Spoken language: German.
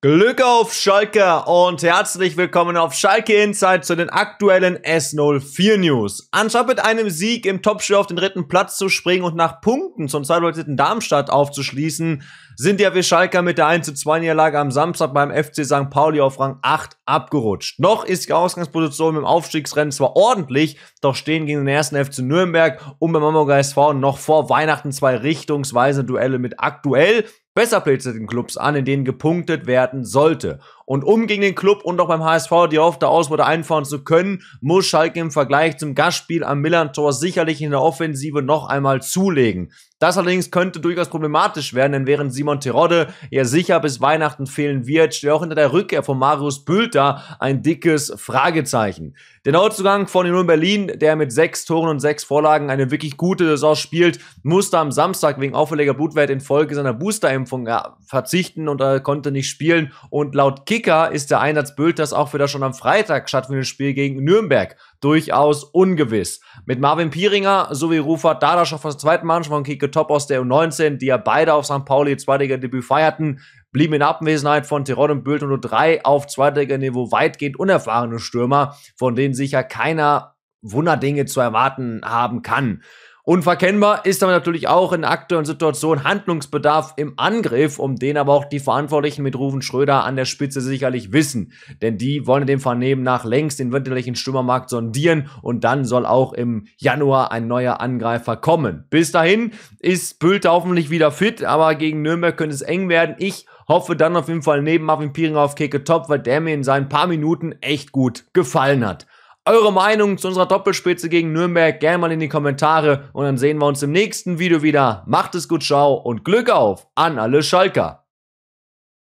Glück auf Schalke und herzlich willkommen auf Schalke Insight zu den aktuellen S04 News. Anstatt mit einem Sieg im Topspiel auf den dritten Platz zu springen und nach Punkten zum zweitplatzierten Darmstadt aufzuschließen, sind ja wir Schalke mit der 1 zu 2 Niederlage am Samstag beim FC St. Pauli auf Rang 8 abgerutscht. Noch ist die Ausgangsposition im Aufstiegsrennen zwar ordentlich, doch stehen gegen den ersten FC Nürnberg und beim Hamburger SV noch vor Weihnachten zwei richtungsweise Duelle mit aktuell besser platzierten Clubs an, in denen gepunktet werden sollte. Und um gegen den Club und auch beim HSV die Hoffnung aus wurde einfahren zu können, muss Schalke im Vergleich zum Gastspiel am Millantor sicherlich in der Offensive noch einmal zulegen. Das allerdings könnte durchaus problematisch werden, denn während Simon Terodde ja sicher bis Weihnachten fehlen wird, steht auch hinter der Rückkehr von Marius Bülter ein dickes Fragezeichen. Der Neuzugang von Union Berlin, der mit sechs Toren und sechs Vorlagen eine wirklich gute Saison spielt, musste am Samstag wegen auffälliger Blutwert infolge seiner Boosterimpfung verzichten und er konnte nicht spielen und laut Kick Kicker ist der Einsatz Bülters auch für das schon am Freitag stattfindende Spiel gegen Nürnberg durchaus ungewiss. Mit Marvin Pieringer sowie Rufat Dadaschow auf der zweiten Mannschaft von Kike Top aus der U19, die ja beide auf St. Pauli Zweitliga-Debüt feierten, blieben in Abwesenheit von Tirol und Bülter nur drei auf Zweitliga-Niveau weitgehend unerfahrene Stürmer, von denen sicher keiner Wunderdinge zu erwarten haben kann. Unverkennbar ist aber natürlich auch in aktuellen Situationen Handlungsbedarf im Angriff, um den aber auch die Verantwortlichen mit Rufen Schröder an der Spitze sicherlich wissen. Denn die wollen dem Vernehmen nach längst den winterlichen Stürmermarkt sondieren und dann soll auch im Januar ein neuer Angreifer kommen. Bis dahin ist Bülte hoffentlich wieder fit, aber gegen Nürnberg könnte es eng werden. Ich hoffe dann auf jeden Fall neben Marvin Pieringer auf Keke Top, weil der mir in seinen paar Minuten echt gut gefallen hat eure Meinung zu unserer Doppelspitze gegen Nürnberg gerne mal in die Kommentare und dann sehen wir uns im nächsten Video wieder. Macht es gut, ciao und Glück auf an alle Schalker.